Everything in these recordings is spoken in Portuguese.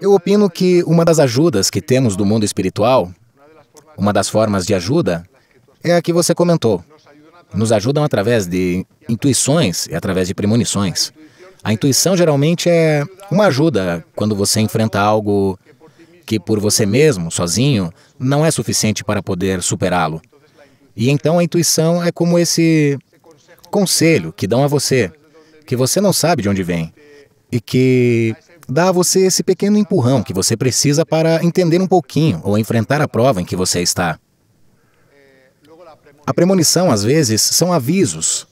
Eu opino que uma das ajudas que temos do mundo espiritual, uma das formas de ajuda, é a que você comentou. Nos ajudam através de intuições e através de premonições. A intuição geralmente é uma ajuda quando você enfrenta algo que por você mesmo, sozinho, não é suficiente para poder superá-lo. E então a intuição é como esse conselho que dão a você, que você não sabe de onde vem e que dá a você esse pequeno empurrão que você precisa para entender um pouquinho ou enfrentar a prova em que você está. A premonição, às vezes, são avisos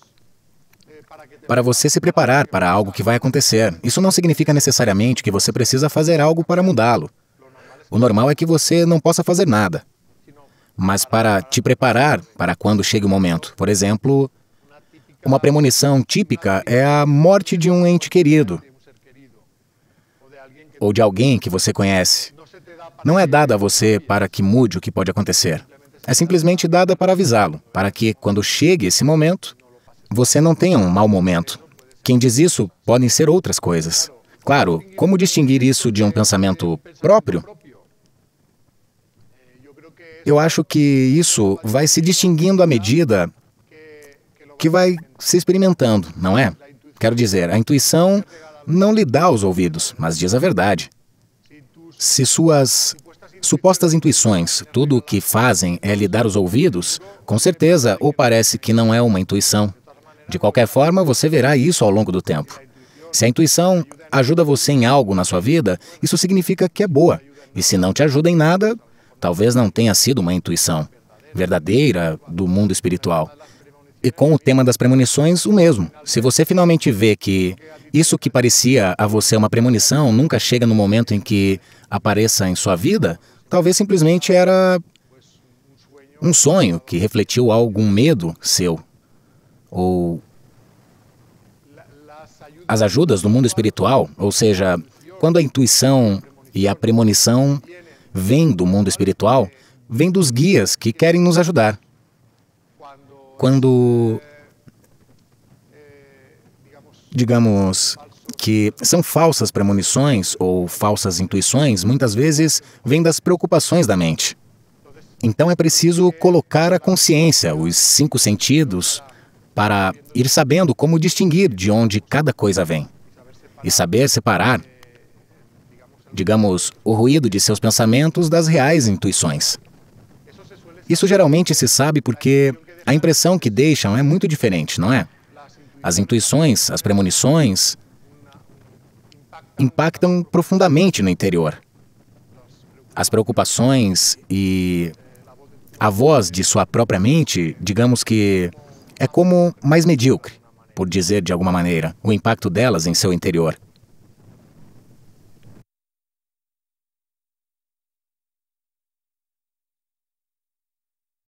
para você se preparar para algo que vai acontecer. Isso não significa necessariamente que você precisa fazer algo para mudá-lo. O normal é que você não possa fazer nada, mas para te preparar para quando chegue o momento. Por exemplo, uma premonição típica é a morte de um ente querido ou de alguém que você conhece. Não é dada a você para que mude o que pode acontecer. É simplesmente dada para avisá-lo, para que, quando chegue esse momento, você não tenha um mau momento. Quem diz isso podem ser outras coisas. Claro, como distinguir isso de um pensamento próprio? Eu acho que isso vai se distinguindo à medida que vai se experimentando, não é? Quero dizer, a intuição não lhe dá os ouvidos, mas diz a verdade. Se suas supostas intuições, tudo o que fazem é lhe dar os ouvidos, com certeza ou parece que não é uma intuição. De qualquer forma, você verá isso ao longo do tempo. Se a intuição ajuda você em algo na sua vida, isso significa que é boa. E se não te ajuda em nada, talvez não tenha sido uma intuição verdadeira do mundo espiritual e com o tema das premonições o mesmo. Se você finalmente vê que isso que parecia a você uma premonição nunca chega no momento em que apareça em sua vida, talvez simplesmente era um sonho que refletiu algum medo seu ou as ajudas do mundo espiritual, ou seja, quando a intuição e a premonição vêm do mundo espiritual, vêm dos guias que querem nos ajudar quando, digamos, que são falsas premonições ou falsas intuições, muitas vezes vêm das preocupações da mente. Então é preciso colocar a consciência, os cinco sentidos, para ir sabendo como distinguir de onde cada coisa vem. E saber separar, digamos, o ruído de seus pensamentos das reais intuições. Isso geralmente se sabe porque a impressão que deixam é muito diferente, não é? As intuições, as premonições, impactam profundamente no interior. As preocupações e a voz de sua própria mente, digamos que é como mais medíocre, por dizer de alguma maneira, o impacto delas em seu interior.